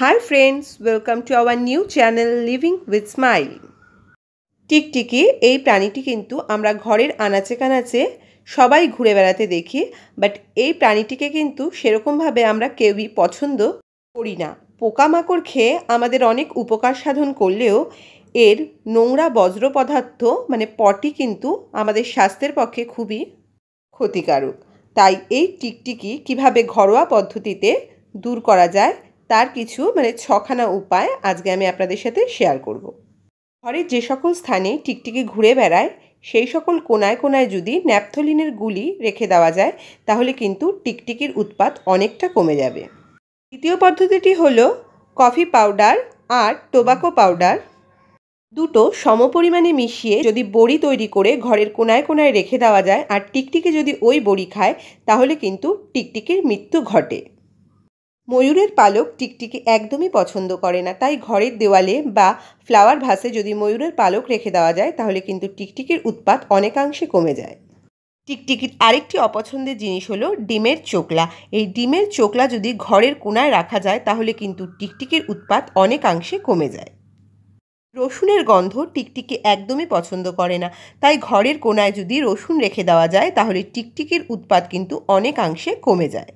High friends welcome to our new channel living with smile টিকটিকি এই প্রাণীটি কিন্তু আমরা ঘরের আনাচে কানাচে সবাই ঘুরে বেড়াতে দেখি বাট এই প্রাণীটিকে কিন্তু সেরকমভাবে আমরা কেউই পছন্দ করি না পোকামাকড় খেয়ে আমাদের অনেক উপকার সাধন করলেও এর নোংরা বজ্র পদার্থ মানে পটি কিন্তু আমাদের স্বাস্থ্যের পক্ষে খুবই ক্ষতিকারক তাই এই টিকটিকি কিভাবে ঘরোয়া পদ্ধতিতে দূর করা যায় তার কিছু মানে ছখানা উপায় আজকে আমি আপনাদের সাথে শেয়ার করব। ঘরের যে সকল স্থানে টিকটিকি ঘুরে বেড়ায় সেই সকল কোনায় কোনায় যদি ন্যাপথলিনের গুলি রেখে দেওয়া যায় তাহলে কিন্তু টিকটিকির উৎপাত অনেকটা কমে যাবে দ্বিতীয় পদ্ধতিটি হলো কফি পাউডার আর টোবাকো পাউডার দুটো সমপরিমাণে মিশিয়ে যদি বড়ি তৈরি করে ঘরের কোনায় কোনায় রেখে দেওয়া যায় আর টিকটিকি যদি ওই বড়ি খায় তাহলে কিন্তু টিকটিকির মৃত্যু ঘটে ময়ূরের পালক টিকটিকি একদমই পছন্দ করে না তাই ঘরের দেওয়ালে বা ফ্লাওয়ার ভাসে যদি ময়ূরের পালক রেখে দেওয়া যায় তাহলে কিন্তু টিকটিকির উৎপাত অনেকাংশে কমে যায় টিকটিকির আরেকটি অপছন্দের জিনিস হলো ডিমের চোকলা এই ডিমের চোকলা যদি ঘরের কোনায় রাখা যায় তাহলে কিন্তু টিকটিকির উৎপাত অনেকাংশে কমে যায় রসুনের গন্ধ টিকটিকি একদমই পছন্দ করে না তাই ঘরের কোনায় যদি রসুন রেখে দেওয়া যায় তাহলে টিকটিকির উৎপাত কিন্তু অনেকাংশে কমে যায়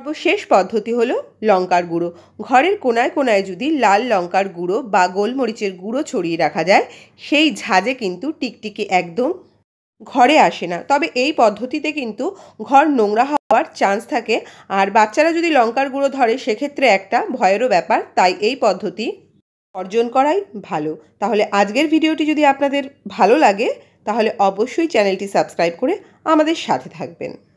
সর্বশেষ পদ্ধতি হলো লঙ্কার গুঁড়ো ঘরের কোনায় কোনায় যদি লাল লঙ্কার গুঁড়ো বা গোলমরিচের গুঁড়ো ছড়িয়ে রাখা যায় সেই ঝাঁজে কিন্তু টিকটিকি একদম ঘরে আসে না তবে এই পদ্ধতিতে কিন্তু ঘর নোংরা হওয়ার চান্স থাকে আর বাচ্চারা যদি লঙ্কার গুঁড়ো ধরে সেক্ষেত্রে একটা ভয়েরও ব্যাপার তাই এই পদ্ধতি অর্জন করাই ভালো তাহলে আজকের ভিডিওটি যদি আপনাদের ভালো লাগে তাহলে অবশ্যই চ্যানেলটি সাবস্ক্রাইব করে আমাদের সাথে থাকবেন